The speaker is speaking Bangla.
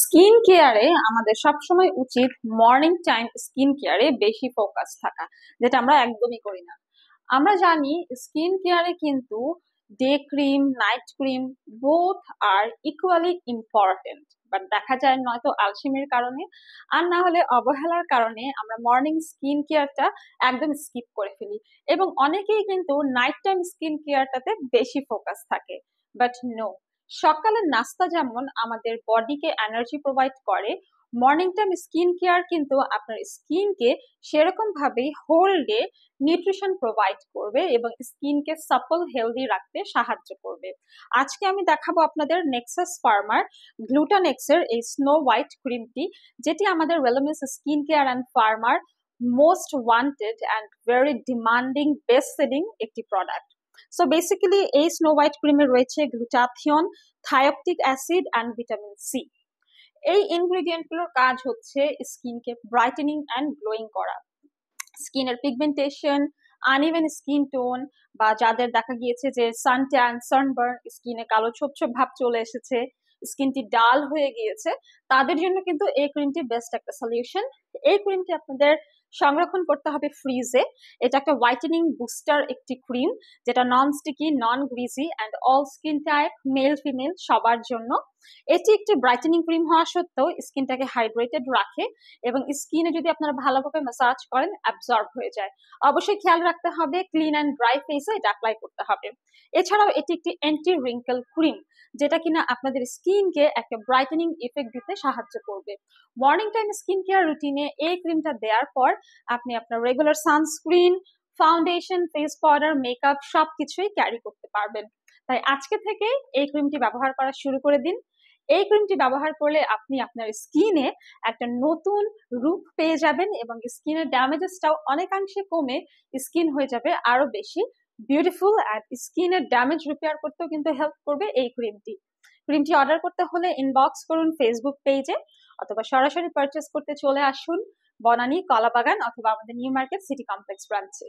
স্কিন কেয়ারে আমাদের সবসময় উচিত মর্নিং টাইম স্কিন কেয়ারে বেশি ফোকাস থাকা যেটা আমরা একদমই করি না আমরা জানি স্কিন কেয়ারে কিন্তু day cream night cream both আর ইকুয়ালি ইম্পর্টেন্ট বাট দেখা যায় নয়তো আলসিমের কারণে আর না হলে অবহেলার কারণে আমরা মর্নিং স্কিন কেয়ারটা একদম স্কিপ করে ফেলি এবং অনেকেই কিন্তু নাইট টাইম স্কিন কেয়ারটাতে বেশি ফোকাস থাকে বাট নো সকালের নাস্তা যেমন আমাদের বডিকে এনার্জি প্রোভাইড করে মর্নিং টাইম স্কিন কেয়ার কিন্তু আপনার স্কিনকে সেরকম ভাবেই হোল ডে নিউট্রিশন প্রোভাইড করবে এবং স্কিনকে সাপল হেলদি রাখতে সাহায্য করবে আজকে আমি দেখাবো আপনাদের নেক্সাস ফার্মার গ্লুটানেক্সের এই স্নো হোয়াইট ক্রিমটি যেটি আমাদের ওয়েলমিস স্কিন কেয়ার অ্যান্ড ফার্মার most wanted and very demanding best selling একটি প্রোডাক্ট সো বেসিক্যালি এই স্নো হোয়াইট ক্রিমে রয়েছে glutathione thioctic acid and vitamin C এই ইনগ্রিডিয়েন্টগুলোর কাজ হচ্ছে স্কিনকে ব্রাইটেনিং অ্যান্ড গ্লোয়িং করা স্কিনের পিগমেন্টেশন আনইভেন স্কিন টোন বা যাদের দেখা গিয়েছে যে সান ট্যান সানবার্ন স্কিনে কালো ছোপ ছোপ ভাব চলে এসেছে স্কিনটি ডাল হয়ে গিয়েছে তাদের জন্য কিন্তু এই ক্রিমটি বেস্ট একটা সলিউশন এই ক্রিমটি আপনাদের সংরক্ষণ করতে হবে ফ্রিজে এটা একটা হোয়াইটেনিং বুস্টার একটি ক্রিম যেটা non sticky non greasy and all skin type male female সবার জন্য এটি একটি ব্রাইটেনিং ক্রিম হওয়া সত্ত্বেও স্কিনটাকে হাইড্রেটেড রাখে এবং স্কিনে যদি আপনারা ভালোভাবে ম্যাসাজ করেন অ্যাবজর্ব হয়ে যায় অবশ্যই খেয়াল রাখতে হবে ক্লিন অ্যান্ড ড্রাই ফেসে এটা অ্যাপ্লাই করতে হবে এছাড়াও এটি একটি অ্যান্টি রিঙ্কেল ক্রিম যেটা কিনা আপনাদের স্কিনকে একটা ব্রাইটেনিং ইফেক্ট দিতে সাহায্য করবে মর্নিং টাইম স্কিন কেয়ার রুটিনে এই ক্রিমটা দেওয়ার পর আপনি আপনার regular sunscreen foundation face powder makeup সবকিছুই ক্যারি করতে পারবেন তাই আজকে থেকে এই ক্রিমটি ব্যবহার করা শুরু করে দিন এই ক্রিমটি ব্যবহার করলে আপনি আপনার স্কিনে একটা নতুন রূপ পেয়ে যাবেন এবং স্কিনের ড্যামেজেসটাও অনেকাংশে কমে স্কিন হয়ে যাবে আরো বেশি বিউটিফুল আর স্কিনের ড্যামেজ রিপেয়ার করতেও কিন্তু হেল্প করবে এই ক্রিমটি ক্রিমটি অর্ডার করতে হলে ইনবক্স করুন ফেসবুক পেজে অথবা সরাসরি পারচেস করতে চলে আসুন বনানী কলাবাগান অথবা আমাদের নিউ মার্কেট সিটি কমপ্লেক্স ব্রাঞ্চে